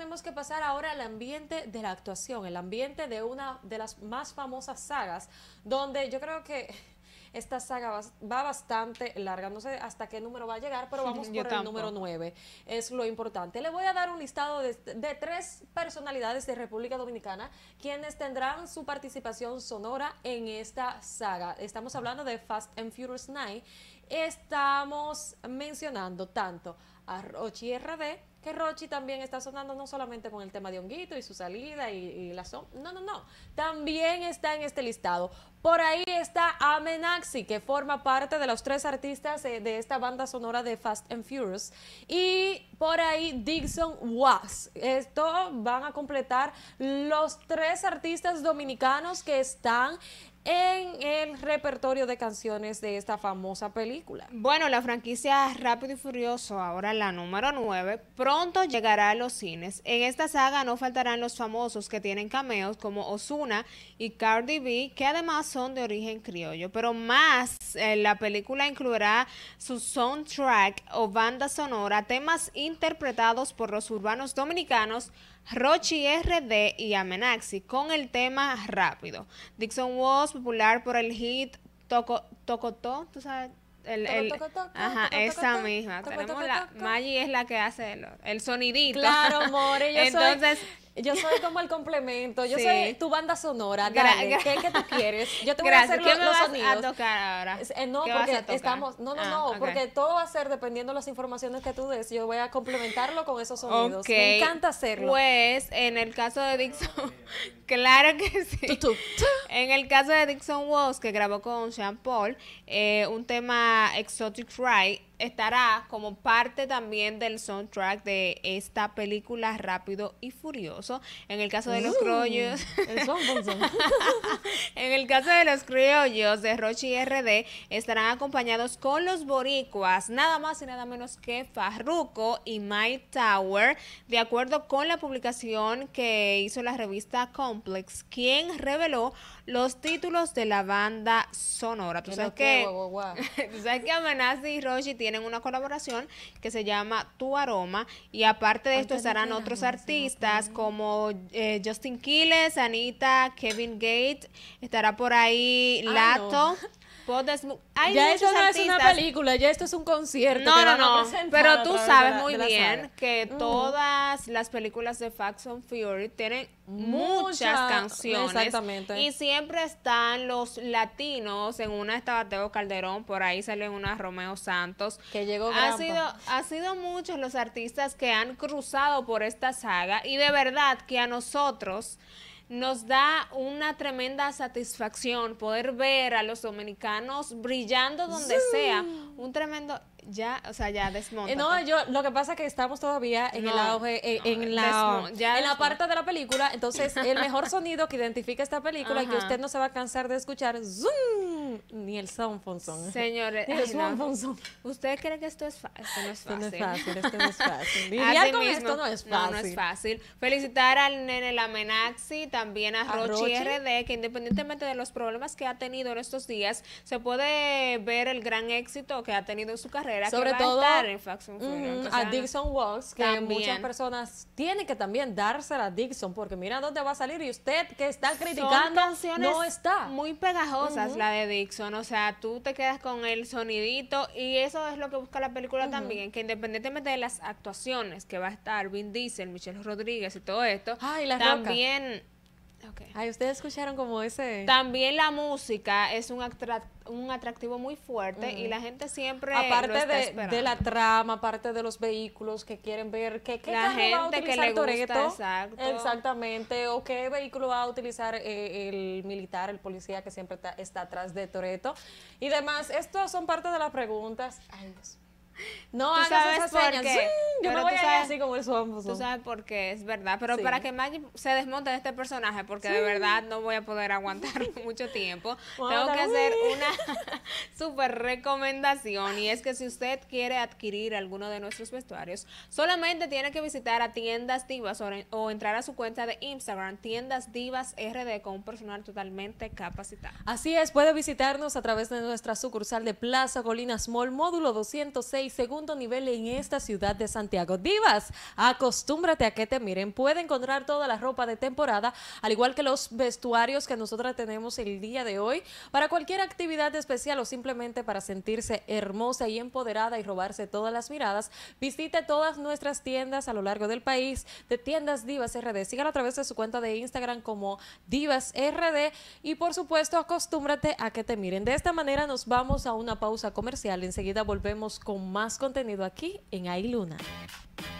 tenemos que pasar ahora al ambiente de la actuación, el ambiente de una de las más famosas sagas, donde yo creo que esta saga va, bastante larga. No sé hasta qué número va a llegar, pero vamos por el número 9. Es lo importante. Le voy a dar un listado de, de, tres personalidades de República Dominicana quienes tendrán su participación sonora en esta saga. Estamos hablando de Fast and Furious 9. Estamos mencionando tanto a Rochi RD, que Rochi también está sonando no solamente con el tema de Honguito y su salida y, la son. No, no, no. También está en este listado. Por ahí está Amenaxi, que forma parte de los tres artistas eh, de esta banda sonora de Fast and Furious. Y por ahí Dixon Was. Esto van a completar los tres artistas dominicanos que están en el repertorio de canciones de esta famosa película. Bueno, la franquicia Rápido y Furioso, ahora la número 9, pronto llegará a los cines. En esta saga no faltarán los famosos que tienen cameos como Osuna y Cardi B, que además son de origen criollo. Pero más, eh, la película incluirá su soundtrack o banda sonora, temas interpretados por los urbanos dominicanos Rochi RD y Amenaxi con el tema Rápido. Dixon Walls popular por el hit Toco, Tocotó, tú sabes. El, toco, el, ajá, esa misma. Tenemos la, Maggie es la que hace el, sonidito. Claro, more, yo Entonces, yo soy como el complemento, yo soy tu banda sonora, dale, ¿qué, que tú quieres? Yo te voy a hacer los, me los sonidos. no, porque estamos, no, no, ah, no, porque todo va a ser dependiendo de las informaciones que tú des, yo voy a complementarlo con esos sonidos. Me encanta hacerlo. Pues, en el caso de Dixon, claro que sí. En el caso de Dixon Walls, que grabó con Sean Paul, eh, un tema Exotic Ride, estará como parte también del soundtrack de esta película Rápido y Furioso. En el caso de los uh, criollos. en el caso de los criollos de Rochi RD, estarán acompañados con los boricuas, nada más y nada menos que Farruko y My Tower, de acuerdo con la publicación que hizo la revista Complex, quien reveló los títulos de la banda sonora. Tú sabes que, ¿tú sabes que y Rochi tienen tienen una colaboración que se llama Tu Aroma y aparte de esto estarán otros artistas como eh, Justin Quiles, Anita, Kevin Gate, estará por ahí Lato. ya esto no es una película, ya esto es un concierto. No, no, no. pero tú sabes muy bien que todas las películas de Facts on Fury tienen muchas, canciones. Exactamente. Y siempre están los latinos. En una estaba Teo Calderón, por ahí salen una Romeo Santos. Que llegó ha sido, ha sido muchos los artistas que han cruzado por esta saga y de verdad que a nosotros nos da una tremenda satisfacción poder ver a los dominicanos brillando donde sea. Un tremendo, ya, o sea, ya desmonta. Eh, no, pues. yo, lo que pasa es que estamos todavía en el auge, eh, en, la, ya en la parte de la película. Entonces, el mejor sonido que identifica esta película y que usted no se va a cansar de escuchar, ¡zoom! ni el Son Fonson. Señores, el ¿Usted cree que esto es fácil? es fácil. Esto no es fácil, esto no es fácil. con esto no es fácil. Felicitar al Nene Lamenaxi, también a, Rochi, RD, que independientemente de los problemas que ha tenido en estos días, se puede ver el gran éxito que ha tenido en su carrera. Sobre todo a, Dixon Walls, que muchas personas tienen que también dársela a Dixon, porque mira dónde va a salir y usted que está criticando no está. Muy pegajosas, la de Dixon o sea, tú te quedas con el sonidito y eso es lo que busca la película también, que independientemente de las actuaciones que va a estar Vin Diesel, Michelle Rodríguez y todo esto, Ay, la también... Ay, ustedes escucharon como ese... También la música es un, un atractivo muy fuerte y la gente siempre Aparte de, la trama, aparte de los vehículos que quieren ver, qué la va a utilizar que exacto. Exactamente, o qué vehículo va a utilizar eh, el militar, el policía que siempre está, atrás de Toreto y demás. Estas son parte de las preguntas. Ay, No hagas esas señas. Yo no me voy así como el ambos pues, Tú sabes por qué, es verdad. Pero para que Maggie se desmonte de este personaje, porque de verdad no voy a poder aguantar mucho tiempo, tengo que hacer una super recomendación. Y es que si usted quiere adquirir alguno de nuestros vestuarios, solamente tiene que visitar a Tiendas Divas o, entrar a su cuenta de Instagram, Tiendas Divas RD, con un personal totalmente capacitado. Así es, puede visitarnos a través de nuestra sucursal de Plaza Colinas Mall, módulo 206, segundo nivel en esta ciudad de Santa. Santiago. Divas, acostúmbrate a que te miren. Puede encontrar toda la ropa de temporada, al igual que los vestuarios que nosotros tenemos el día de hoy, para cualquier actividad especial o simplemente para sentirse hermosa y empoderada y robarse todas las miradas. Visite todas nuestras tiendas a lo largo del país de tiendas Divas RD. Síganla a través de su cuenta de Instagram como Divas RD y por supuesto acostúmbrate a que te miren. De esta manera nos vamos a una pausa comercial. Enseguida volvemos con más contenido aquí en Ailuna. Thank you.